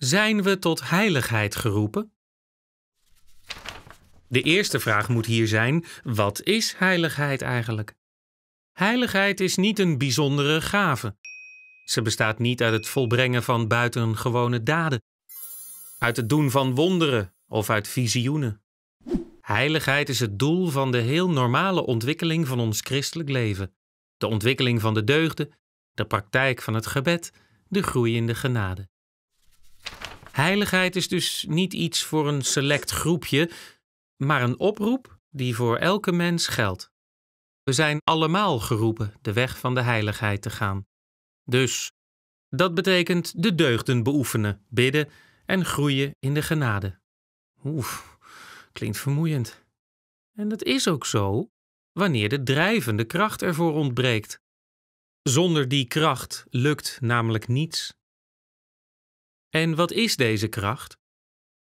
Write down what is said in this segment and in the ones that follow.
Zijn we tot heiligheid geroepen? De eerste vraag moet hier zijn: wat is heiligheid eigenlijk? Heiligheid is niet een bijzondere gave. Ze bestaat niet uit het volbrengen van buitengewone daden, uit het doen van wonderen of uit visioenen. Heiligheid is het doel van de heel normale ontwikkeling van ons christelijk leven: de ontwikkeling van de deugden, de praktijk van het gebed, de groeiende genade. Heiligheid is dus niet iets voor een select groepje, maar een oproep die voor elke mens geldt. We zijn allemaal geroepen de weg van de heiligheid te gaan. Dus dat betekent de deugden beoefenen, bidden en groeien in de genade. Oef, klinkt vermoeiend. En dat is ook zo wanneer de drijvende kracht ervoor ontbreekt. Zonder die kracht lukt namelijk niets. En wat is deze kracht?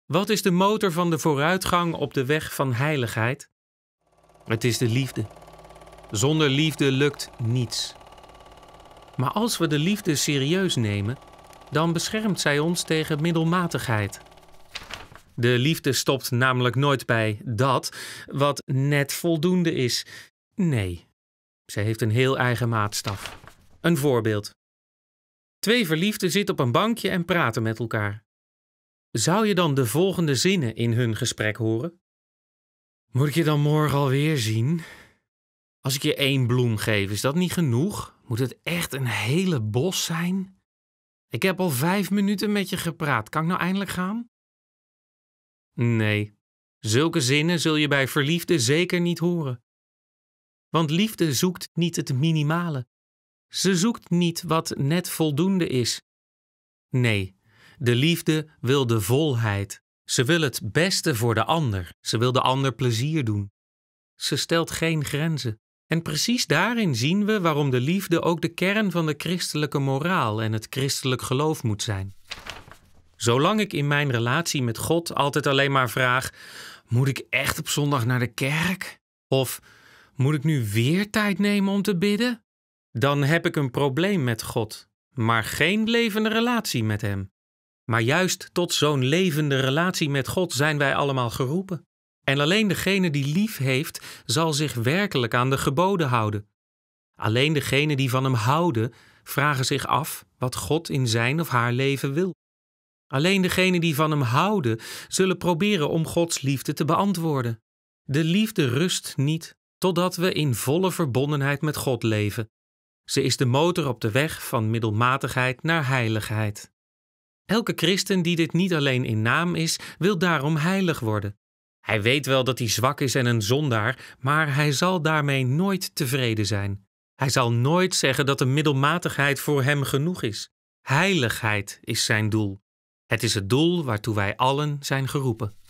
Wat is de motor van de vooruitgang op de weg van heiligheid? Het is de liefde. Zonder liefde lukt niets. Maar als we de liefde serieus nemen, dan beschermt zij ons tegen middelmatigheid. De liefde stopt namelijk nooit bij dat wat net voldoende is. Nee, zij heeft een heel eigen maatstaf. Een voorbeeld. Twee verliefden zitten op een bankje en praten met elkaar. Zou je dan de volgende zinnen in hun gesprek horen? Moet ik je dan morgen alweer zien? Als ik je één bloem geef, is dat niet genoeg? Moet het echt een hele bos zijn? Ik heb al vijf minuten met je gepraat. Kan ik nou eindelijk gaan? Nee, zulke zinnen zul je bij verliefde zeker niet horen. Want liefde zoekt niet het minimale, ze zoekt niet wat net voldoende is. Nee, de liefde wil de volheid. Ze wil het beste voor de ander. Ze wil de ander plezier doen. Ze stelt geen grenzen. En precies daarin zien we waarom de liefde ook de kern van de christelijke moraal en het christelijk geloof moet zijn. Zolang ik in mijn relatie met God altijd alleen maar vraag: moet ik echt op zondag naar de kerk? Of moet ik nu weer tijd nemen om te bidden? dan heb ik een probleem met God, maar geen levende relatie met Hem. Maar juist tot zo'n levende relatie met God zijn wij allemaal geroepen. En alleen degene die lief heeft, zal zich werkelijk aan de geboden houden. Alleen degene die van Hem houden, vragen zich af wat God in zijn of haar leven wil. Alleen degenen die van Hem houden, zullen proberen om Gods liefde te beantwoorden. De liefde rust niet totdat we in volle verbondenheid met God leven ze is de motor op de weg van middelmatigheid naar heiligheid. Elke christen die dit niet alleen in naam is, wil daarom heilig worden. Hij weet wel dat hij zwak is en een zondaar, maar hij zal daarmee nooit tevreden zijn. Hij zal nooit zeggen dat de middelmatigheid voor hem genoeg is. Heiligheid is zijn doel. Het is het doel waartoe wij allen zijn geroepen.